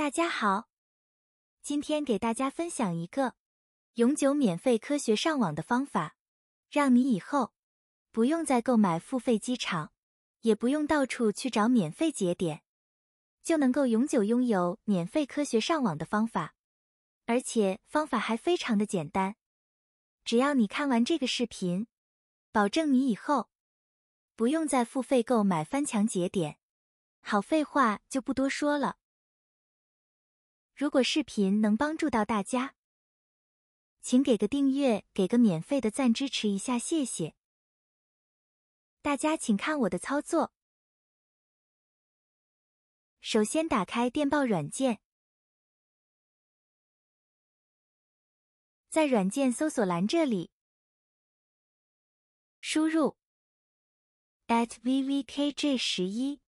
大家好，今天给大家分享一个永久免费科学上网的方法，让你以后不用再购买付费机场，也不用到处去找免费节点，就能够永久拥有免费科学上网的方法。而且方法还非常的简单，只要你看完这个视频，保证你以后不用再付费购买翻墙节点。好，废话就不多说了。如果视频能帮助到大家，请给个订阅，给个免费的赞支持一下，谢谢。大家请看我的操作。首先打开电报软件，在软件搜索栏这里输入 atvvkj 十一。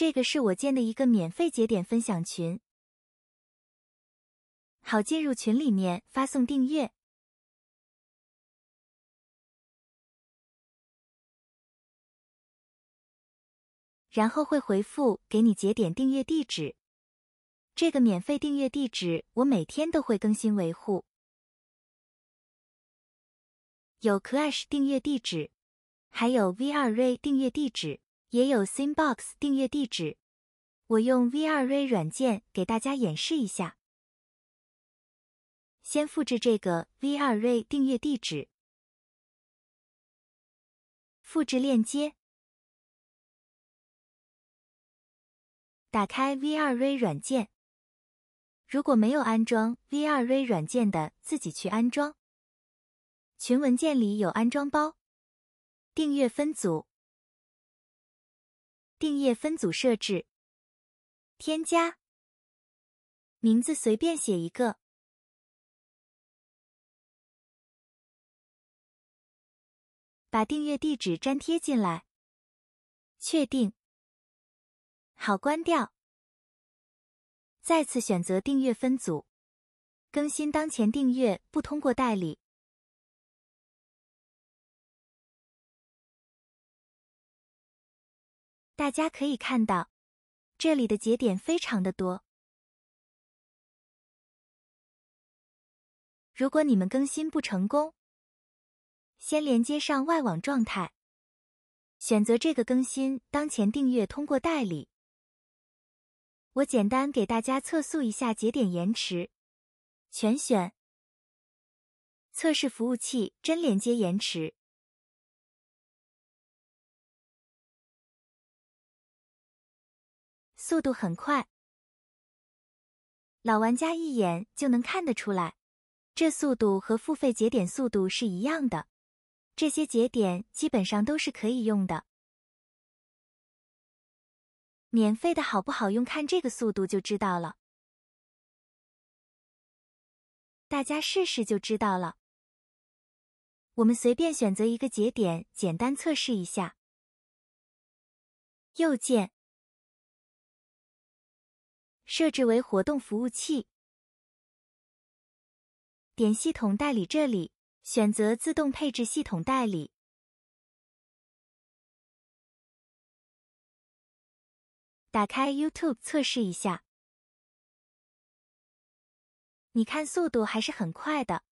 这个是我建的一个免费节点分享群，好进入群里面发送订阅，然后会回复给你节点订阅地址。这个免费订阅地址我每天都会更新维护，有 Clash 订阅地址，还有 V2Ray 订阅地址。也有 SimBox 订阅地址，我用 VRay 软件给大家演示一下。先复制这个 VRay 订阅地址，复制链接，打开 VRay 软件。如果没有安装 VRay 软件的，自己去安装。群文件里有安装包，订阅分组。订阅分组设置，添加，名字随便写一个，把订阅地址粘贴进来，确定，好，关掉，再次选择订阅分组，更新当前订阅不通过代理。大家可以看到，这里的节点非常的多。如果你们更新不成功，先连接上外网状态，选择这个更新当前订阅通过代理。我简单给大家测速一下节点延迟，全选，测试服务器真连接延迟。速度很快，老玩家一眼就能看得出来，这速度和付费节点速度是一样的。这些节点基本上都是可以用的，免费的好不好用，看这个速度就知道了。大家试试就知道了。我们随便选择一个节点，简单测试一下，右键。设置为活动服务器，点系统代理这里，选择自动配置系统代理，打开 YouTube 测试一下，你看速度还是很快的。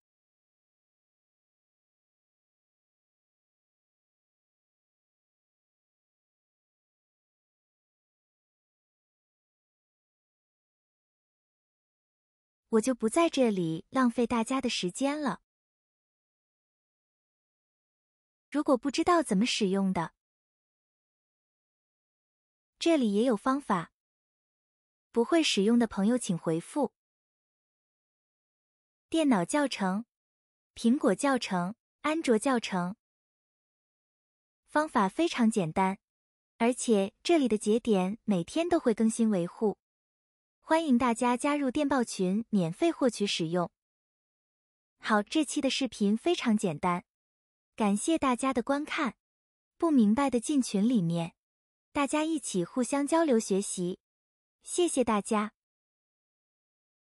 我就不在这里浪费大家的时间了。如果不知道怎么使用的，这里也有方法。不会使用的朋友请回复“电脑教程”、“苹果教程”、“安卓教程”。方法非常简单，而且这里的节点每天都会更新维护。欢迎大家加入电报群，免费获取使用。好，这期的视频非常简单，感谢大家的观看。不明白的进群里面，大家一起互相交流学习。谢谢大家。